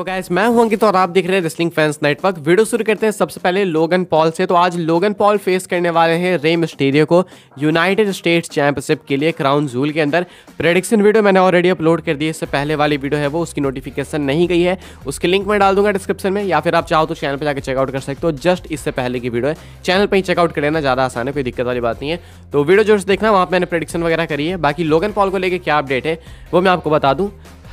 तो गैस मैं हूं अंकित तो और आप देख रहे हैं रेसलिंग फैंस नेटवर्क वीडियो शुरू करते हैं सबसे पहले लोगन पॉल से तो आज लोगन पॉल फेस करने वाले हैं रेम स्टेडियो को यूनाइटेड स्टेट्स चैंपियनशिप के लिए क्राउन जूल के अंदर प्रेडिक्शन वीडियो मैंने ऑलरेडी अपलोड कर दी है इससे पहले वाली वीडियो है वो उसकी नोटिफिकेशन नहीं गई है उसकी लिंक मैं डाल दूंगा डिस्क्रिप्शन में या फिर आप चाहो तो चैनल पर जाकर चेकआउट कर सकते हो जस्ट इससे पहले की वीडियो है चैनल पर ही चेकआउट कर लेना ज़्यादा आसान है कोई दिक्कत वाली बात नहीं है तो वीडियो जो देखना वहाँ पर मैंने प्रेडिक्शन वगैरह करी है बाकी लोगन पॉल को लेकर क्या अपडेट है वो मैं आपको बता दूँ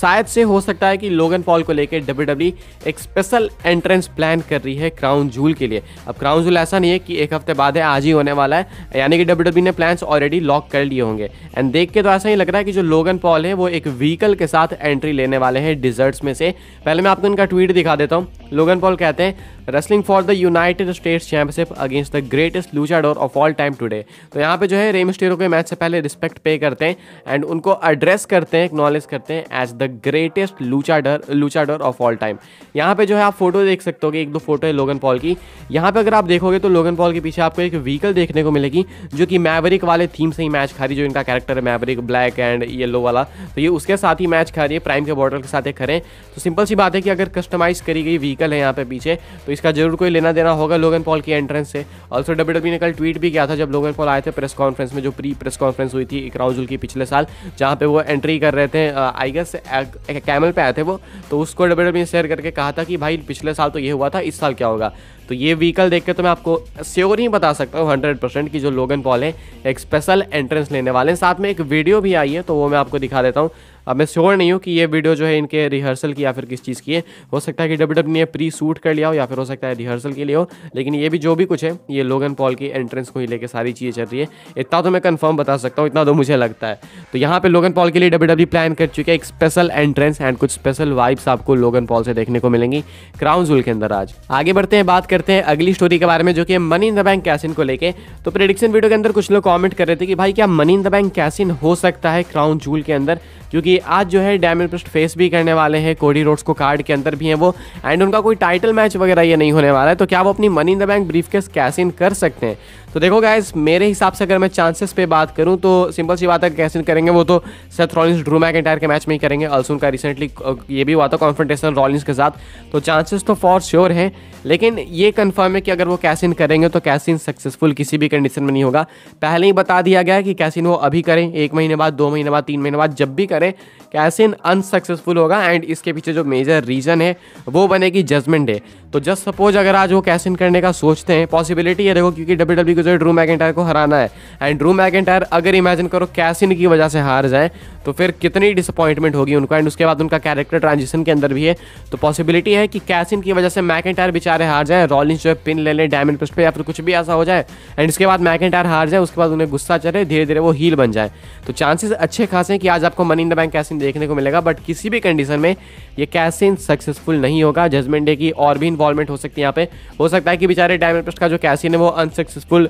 शायद से हो सकता है कि लोगन पॉल को लेकर डब्ल्यू e एक स्पेशल एंट्रेंस प्लान कर रही है क्राउन जूल के लिए अब क्राउन जूल ऐसा नहीं है कि एक हफ्ते बाद है आज ही होने वाला है यानी कि डब्ल्यू e ने प्लान्स ऑलरेडी लॉक कर लिए होंगे एंड देख के तो ऐसा ही लग रहा है कि जो लोगन पॉल है वो एक व्हीकल के साथ एंट्री लेने वाले हैं डिजर्ट्स में से पहले मैं आपको इनका ट्वीट दिखा देता हूँ लोगन पॉल कहते हैं wrestling for the United States championship against the greatest luchador of all time today तो यहाँ पे जो है रेम स्टेरो के मैच से पहले रिस्पेक्ट पे करते हैं एंड उनको एड्रेस करते हैं एक्नॉलेज करते हैं as the greatest luchador luchador of all time यहाँ पे जो है आप फोटो देख सकते हो एक दो फोटो है लोगन पॉल की यहाँ पे अगर आप देखोगे तो लोगन पॉल के पीछे आपको एक व्हीकल देखने को मिलेगी जो कि मैवरिक वाले थीम से ही मैच खा रही जो इनका कैरेक्टर है मैवरिक ब्लैक एंड येलो वाला तो ये उसके साथ ही मैच खा रही है प्राइम के बॉर्डर के साथ ये खड़े तो सिंपल सी बात है कि अगर कस्टमाइज करी गई व्हीकल है यहाँ पे पीछे तो इसका जरूर कोई लेना देना होगा लोगन पॉल की एंट्रेंस से ऑल्सो डब्ल्यू डब्ल्यू ने कल ट्वीट भी किया था जब लोगन पॉल आए थे प्रेस कॉन्फ्रेंस में जो प्री प्रेस कॉन्फ्रेंस हुई थी इकराउजुल की पिछले साल जहाँ पे वो एंट्री कर रहे थे आई गेस कैमल पे आए थे वो तो उसको डब्ल्यू डब्ल्यू शेयर करके कहा था कि भाई पिछले साल तो ये हुआ था इस साल क्या होगा तो ये व्हीकल देख के तो मैं आपको श्योर ही बता सकता हूँ हंड्रेड परसेंट कि जो लोगन पॉल है एक स्पेशल एंट्रेंस लेने वाले हैं साथ में एक वीडियो भी आई है तो वो मैं आपको दिखा देता हूँ अब मैं श्योर नहीं हूँ कि ये वीडियो जो है इनके रिहर्सल की या फिर किस चीज़ की है हो सकता है कि डब्ल्यू डब्ल्यू e ने प्री सूट कर लिया हो या फिर हो सकता है रिहर्सल के लिए हो लेकिन ये भी जो भी कुछ है ये लोगन पॉल की एंट्रेंस को ही लेकर सारी चीज़ें चल रही है इतना तो मैं कन्फर्म बता सकता हूँ इतना तो मुझे लगता है तो यहाँ पर लोगन पॉल के लिए डब्ल्यू डब्ल्यू प्लान कर चुके हैं एक स्पेशल एंट्रेंस एंड कुछ स्पेशल वाइब्स आपको लोगन पॉल से देखने को मिलेंगी क्राउन जूल के अंदर आज आगे बढ़ते हैं बात करते हैं अगली स्टोरी के बारे में जो कि money in the bank cash in को लेकर तो प्रिडिक्शन वीडियो के अंदर कुछ लोग कॉमेंट कर रहे थे कि भाई क्या money in the bank cash in हो सकता है क्राउन जूल के अंदर क्योंकि आज जो है डायमंड प्रस्ट फेस भी करने वाले हैं कोडी रोड्स को कार्ड के अंदर भी हैं वो एंड उनका कोई टाइटल मैच वगैरह ये नहीं होने वाला है तो क्या वो अपनी money in the bank briefcase in कर सकते हैं तो देखो गाइज मेरे हिसाब से अगर मैं चांसेस पे बात करूँ तो सिंपल सी बात है कैसे करेंगे वो तो सेथ रॉलिंस ड्रू मैक के मैच में ही करेंगे अलसुन का रिसेंटली ये भी हुआ था कॉन्फ्रेंटेशन रॉलिंस के साथ तो चांसेस तो फॉर श्योर हैं लेकिन ये कन्फर्म है कि अगर वो कैसिन करेंगे तो कैसिन सक्सेसफुल किसी भी कंडीशन में नहीं होगा पहले ही बता दिया गया कि कैसिन वो अभी करें एक महीने बाद दो महीने बाद तीन महीने बाद जब भी करें कैसिन अनसक्सेसफुल होगा एंड इसके पीछे जो मेजर रीज़न है वो बनेगी जजमेंट डे तो जस्ट सपोज अगर आज वो कैसिन करने का सोचते हैं पॉसिबिलिटी है देखो क्योंकि डब्ल्यू को जो है ड्रू मैकेंटायर को हराना है एंड ड्रू मैकेंटायर अगर इमेजिन करो कैसिन की वजह से हार जाए तो फिर कितनी डिसअपॉइंटमेंट होगी उनको एंड उसके बाद उनका कैरेक्टर ट्रांजिशन के अंदर भी है तो पॉसिबिलिटी है कि कैसिन की वजह से मैकेंटायर बेचारे हार जाए रॉलिंस जो है पिन ले लें डायमंड पृष्ठ पे या फिर कुछ भी ऐसा हो जाए एंड इसके बाद मैकेंटायर हार जाए उसके बाद उन्हें गुस्सा चले धीरे धीरे वो हील बन जाए तो चांसेस अच्छे खासे हैं कि आज आपको money in the bank cash in देखने को मिलेगा बट किसी भी कंडीशन में ये कैसिन सक्सेसफुल नहीं होगा जजमेंट डे की और भी इन्वॉल्वमेंट हो सकती है यहाँ पे हो सकता है कि बेचारे डायमंड पृष्ठ का जो कैसिन है वो अनसक्सेसफुल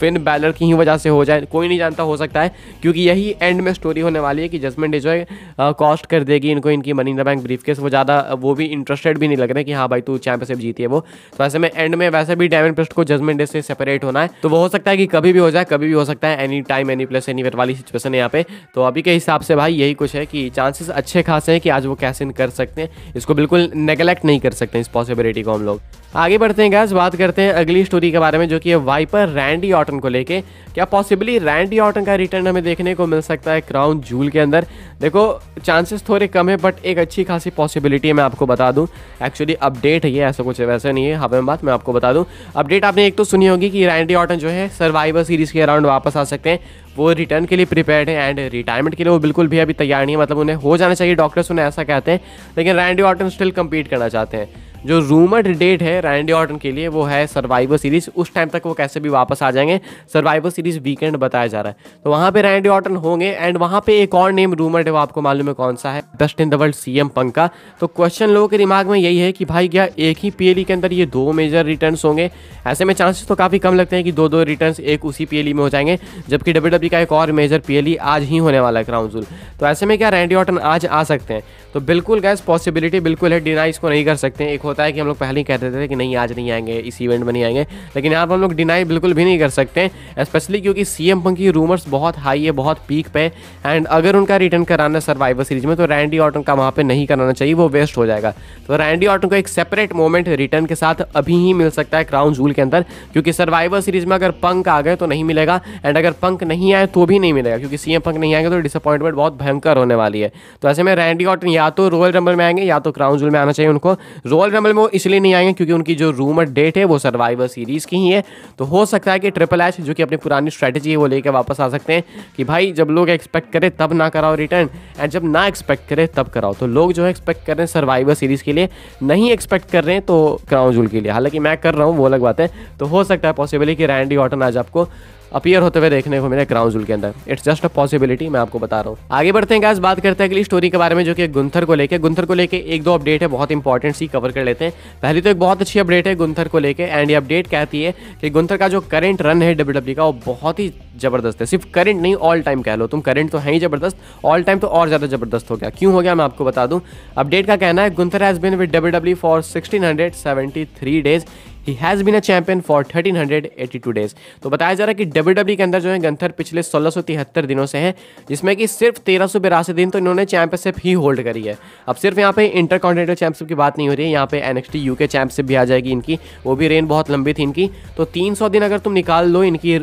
फिन बैलर की ही वजह से हो जाए कोई नहीं जानता हो सकता है क्योंकि यही एंड में स्टोरी होने वाली है कि जजमेंट डे जो है कॉस्ट कर देगी इनको इनकी money in the bank briefcase वो ज़्यादा वो भी इंटरेस्टेड भी नहीं लग रहे कि हाँ भाई तू चैंपियनशिप जीती है वो तो ऐसे में एंड में वैसे भी डायमंड पेस्ट को जजमेंट डे से सेपरेट होना है तो वो हो सकता है कि कभी भी हो जाए कभी भी हो सकता है any time any place any वाली सिचुएसन है यहाँ पे तो अभी के हिसाब से भाई यही कुछ है कि चांसेस अच्छे खासे हैं कि आज वो कैसे कर सकते हैं इसको बिल्कुल नेगलेक्ट नहीं कर सकते इस पॉसिबिलिटी को हम लोग आगे बढ़ते हैं गैस बात करते हैं अगली स्टोरी के बारे में जो कि है वाइपर रैंडी और ऑर्टन को लेके क्या पॉसिबली रैंडी ऑटन का रिटर्न हमें देखने को मिल सकता है क्राउन जूल के अंदर देखो चांसेस थोड़े कम है बट एक अच्छी खासी पॉसिबिलिटी मैं आपको बता दूं एक्चुअली अपडेट है ये ऐसा कुछ वैसा नहीं है हमें हाँ, बात मैं आपको बता दूँ अपडेट आपने एक तो सुनी होगी कि रैंडी ऑटन जो है सर्वाइवर सीरीज़ के अराउंड वापस आ सकते हैं वो रिटर्न के लिए प्रिपेयर्ड है एंड रिटायरमेंट के लिए वो बिल्कुल भी अभी तैयार नहीं है मतलब उन्हें हो जाना चाहिए डॉक्टर्स उन्हें ऐसा कहते हैं लेकिन रैंडी ऑर्टन स्टिल कम्पीट करना चाहते हैं जो रूमर्ड डेट है रैंडी ऑर्टन के लिए वो है सर्वाइवर सीरीज उस टाइम तक वो कैसे भी वापस आ जाएंगे सर्वाइवर सीरीज वीकेंड बताया जा रहा है तो वहाँ पे रैंडी ऑर्टन होंगे एंड वहाँ पे एक और नेम रूमर है वो आपको मालूम है कौन सा है best in the world C M Punk तो क्वेश्चन लोगों के दिमाग में यही है कि भाई क्या एक ही पी e के अंदर ये दो मेजर रिटर्न होंगे ऐसे में चांसेस तो काफ़ी कम लगते हैं कि दो दो रिटर्न एक उसी पी e में हो जाएंगे जबकि डब्ल्यू e का एक और मेजर पी आज ही होने वाला है क्राउन जूल तो ऐसे में क्या रैंडी ऑर्टन आज आ सकते हैं तो बिल्कुल गैस पॉसिबिलिटी बिल्कुल है डिनाइज को नहीं कर सकते एक होता है कि हम लोग पहले ही कहते थे कि नहीं आज नहीं आएंगे इस इवेंट में नहीं आएंगे लेकिन यहाँ पर हम लोग डिनाई बिल्कुल भी नहीं कर सकते स्पेशली क्योंकि सी एम पंख की रूमर्स बहुत हाई है बहुत पीक पे एंड अगर उनका रिटर्न कराना सर्वाइवर सीरीज में तो रैंडी ऑटन का वहाँ पर नहीं कराना चाहिए वो वेस्ट हो जाएगा तो रैंडी ऑटन को एक सेपरेट मोमेंट रिटर्न के साथ अभी ही मिल सकता है क्राउन जूल के अंदर क्योंकि सर्वाइवर सीरीज में अगर पंक आ गए तो नहीं मिलेगा एंड अगर पंख नहीं आए तो भी नहीं मिलेगा क्योंकि सीएम पंक नहीं आएंगे तो डिसअपॉइंटमेंट बहुत भयंकर होने वाली है तो ऐसे में रैंडी ऑटन या तो रॉयल रंबल में आएंगे या तो क्राउन जूल में आना चाहिए उनको रॉयल रंबल एग्जाम्पल में वो इसलिए नहीं आएंगे क्योंकि उनकी जो रूमर डेट है वो सर्वाइवर सीरीज़ की ही है तो हो सकता है कि ट्रिपल एच जो कि अपनी पुरानी स्ट्रैटेजी है वो लेकर वापस आ सकते हैं कि भाई जब लोग एक्सपेक्ट करें तब ना कराओ रिटर्न एंड जब ना एक्सपेक्ट करें तब कराओ तो लोग जो है एक्सपेक्ट कर रहे हैं सर्वाइवर सीरीज़ के लिए नहीं एक्सपेक्ट कर रहे हैं तो क्राउन जूल के लिए हालांकि मैं कर रहा हूँ वो अलग बात है तो हो सकता है पॉसिबली कि रैंडी ऑटन आज आपको अपियर होते हुए देखने को मिले क्राउन जूल के अंदर इट्स जस्ट अ पॉसिबिलिटी मैं आपको बता रहा हूँ आगे बढ़ते हैं आज बात करते हैं अगली स्टोरी के बारे में जो कि गुंथर को लेकर गुंथर को लेकर एक दो अपडेट है बहुत इंपॉर्टेंट सी कवर कर लेते हैं पहली तो एक बहुत अच्छी अपडेट है गुंथर को लेकर एंड ये अपडेट कहती है कि गुंथर का जो करंट रन है डब्ल्यू e का वो बहुत ही जबरदस्त है सिर्फ करंट नहीं ऑल टाइम कह लो तुम करंट तो है ही जबरदस्त ऑल टाइम तो और ज़्यादा जबरदस्त हो गया क्यों हो गया मैं आपको बता दूं अपडेट का कहना है Gunther has been with W for sixteen days he has been a champion for thirteen hundred eighty two days तो बताया जा रहा है कि डब्ल्यू डब्ल्यू e के अंदर जो है गंथर पिछले सोलह सौ तिहत्तर दिनों से है जिसमें कि सिर्फ तेरह सौ दिन तो इन्होंने चैंपियनशिप ही होल्ड करी है अब सिर्फ यहाँ पे इंटर कॉन्टिनेंटल चैंपियनशिप की बात नहीं हो रही है यहाँ पे एन एक्स के चैंपियनशिप भी आ जाएगी इनकी वो भी रेन बहुत लंबी थी इनकी तो तीन सौ दिन अगर तुम निकाल लो इनकी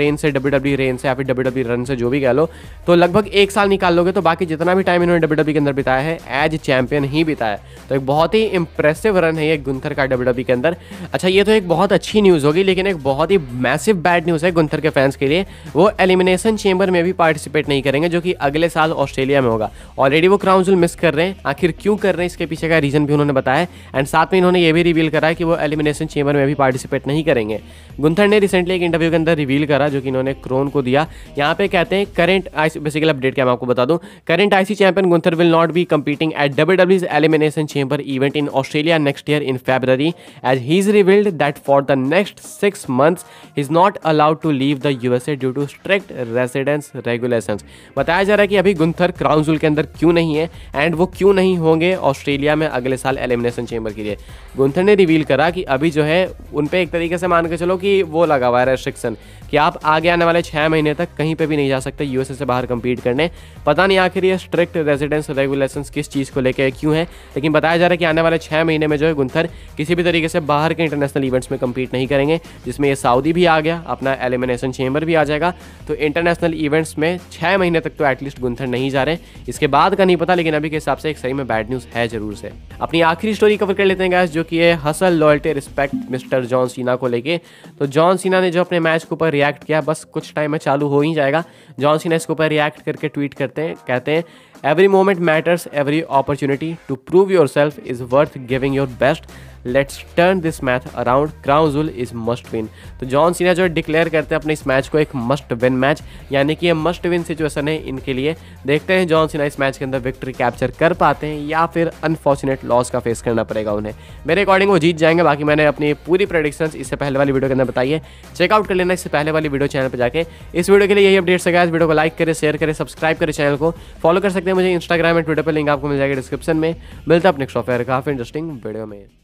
रेन से डब्ल्यू डब्ल्यू रेन से या फिर डब्ल्यू रन e से जो भी कह लो तो लगभग एक साल निकाल लोगे तो बाकी जितना भी टाइम इन्होंने डब्ल्यू डब्ल्यू e के अंदर बिताया है एज चैंपियन ही बिताया तो एक बहुत ही इंप्रेसिव रन है ये गुंथर का डब्ल्यू के अंदर अच्छा, अच्छा ये तो एक बहुत अच्छी न्यूज़ होगी लेकिन एक बहुत ही मैसिव बैड न्यूज़ है गुंथर के फैंस के लिए वो एलिमिनेशन चेंबर में भी पार्टिसिपेट नहीं करेंगे जो कि अगले साल ऑस्ट्रेलिया में होगा ऑलरेडी वो जुल मिस कर रहे हैं आखिर क्यों कर रहे हैं इसके पीछे का रीज़न भी उन्होंने बताया एंड साथ में इन्होंने ये भी रिवील करा कि वो एलिमिनेशन चेंबर में भी पार्टिसिपेट नहीं करेंगे गुंथर ने रिसेंटली एक इंटरव्यू के अंदर रिवील करा जो कि इन्होंने क्रोन को दिया यहाँ पे कहते हैं करंट आई बेसिकल अपडेट क्या मैं आपको बता दूँ current IC champion Gunther will not be competing at W elimination chamber event in Australia next year in February as he is reveal revealed that for the next six months he is not allowed to leave the USA due to strict residence regulations. बताया जा रहा है कि अभी Gunther crown Jewel के अंदर क्यों नहीं है एंड वो क्यों नहीं होंगे ऑस्ट्रेलिया में अगले साल एलिमिनेशन चेंबर के लिए गुंथर ने रिवील करा कि अभी जो है उन पर एक तरीके से मान के चलो कि वो लगा हुआ है रेस्ट्रिक्शन कि आप आगे आने वाले छः महीने तक कहीं पर भी नहीं जा सकते यूएसए से बाहर कम्पीट करने पता नहीं आखिर ये स्ट्रिक्ट रेजिडेंस रेगुलेशन किस चीज़ को लेकर क्यों है लेकिन बताया जा रहा है कि आने वाले छः महीने में जो है गुंथर किसी भी तरीके से बाहर के इंटरनेट इंटरनेशनल इवेंट्स में कम्पीट नहीं करेंगे जिसमें ये सऊदी भी आ गया अपना एलिमिनेशन चेंबर भी आ जाएगा तो इंटरनेशनल इवेंट्स में छः महीने तक तो एटलीस्ट गुंथर नहीं जा रहे इसके बाद का नहीं पता लेकिन अभी के हिसाब से एक सही में बैड न्यूज़ है जरूर से अपनी आखिरी स्टोरी कवर कर लेते हैं गैस जो कि है hustle loyalty respect mister John Cena को लेके तो जॉन सीना ने जो अपने मैच के ऊपर रिएक्ट किया बस कुछ टाइम में चालू हो ही जाएगा जॉन सीना इसके ऊपर रिएक्ट करके ट्वीट करते हैं कहते हैं every moment matters every opportunity to prove yourself is worth giving your best let's turn this match around Crown is must win तो जॉन सीना जो है डिक्लेयर करते हैं अपने इस मैच को एक मस्ट विन मैच यानी कि ये मस्ट विन सिचुएशन है इनके लिए देखते हैं जॉन सीना इस मैच के अंदर विक्ट्री कैप्चर कर पाते हैं या फिर अनफॉर्चुनेट लॉस का फेस करना पड़ेगा उन्हें मेरे अकॉर्डिंग वो जीत जाएंगे बाकी मैंने अपनी पूरी प्रोडिक्शन इससे पहले वाली वीडियो के अंदर बताई है चेकआउट कर लेना इससे पहले वाली वीडियो चैनल पर जाकर इस वीडियो के लिए यही अपडेट्स है वीडियो को लाइक करें शेयर करें सब्सक्राइब करें चैनल को फॉलो कर सकते हैं मुझे इंस्टाग्राम एंड ट्विटर पर लिंक आपको मिल जाएगा डिस्क्रिप्शन में मिलता है अपने सॉफ्टवेयर काफ़ी इंटरेस्टिंग वीडियो में